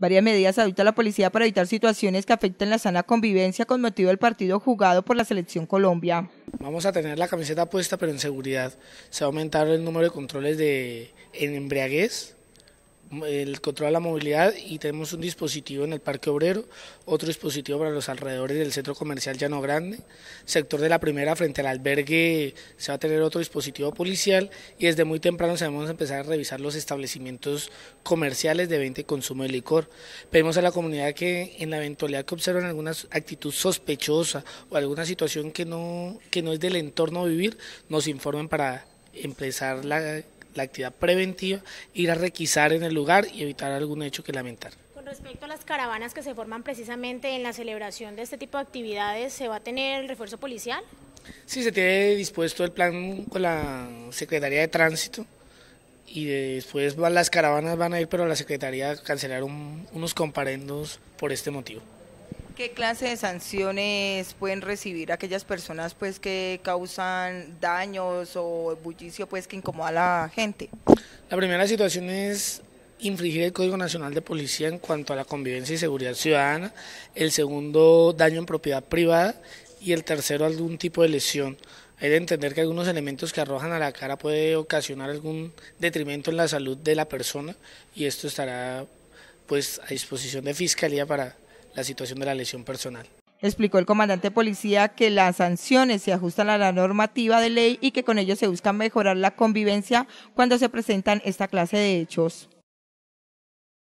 Varias medidas adopta la policía para evitar situaciones que afecten la sana convivencia con motivo del partido jugado por la selección Colombia. Vamos a tener la camiseta puesta, pero en seguridad. Se va a aumentar el número de controles de en embriaguez el control de la movilidad y tenemos un dispositivo en el Parque Obrero, otro dispositivo para los alrededores del Centro Comercial Llano Grande, sector de la primera frente al albergue se va a tener otro dispositivo policial y desde muy temprano se vamos a empezar a revisar los establecimientos comerciales de venta y consumo de licor. Pedimos a la comunidad que en la eventualidad que observen alguna actitud sospechosa o alguna situación que no, que no es del entorno vivir, nos informen para empezar la la actividad preventiva, ir a requisar en el lugar y evitar algún hecho que lamentar. Con respecto a las caravanas que se forman precisamente en la celebración de este tipo de actividades, ¿se va a tener el refuerzo policial? Sí, se tiene dispuesto el plan con la Secretaría de Tránsito y después las caravanas van a ir, pero la Secretaría cancelaron unos comparendos por este motivo. ¿Qué clase de sanciones pueden recibir aquellas personas pues que causan daños o bullicio pues que incomoda a la gente? La primera situación es infringir el Código Nacional de Policía en cuanto a la convivencia y seguridad ciudadana, el segundo daño en propiedad privada y el tercero algún tipo de lesión. Hay de entender que algunos elementos que arrojan a la cara puede ocasionar algún detrimento en la salud de la persona y esto estará pues a disposición de fiscalía para la situación de la lesión personal. Explicó el comandante de policía que las sanciones se ajustan a la normativa de ley y que con ello se busca mejorar la convivencia cuando se presentan esta clase de hechos.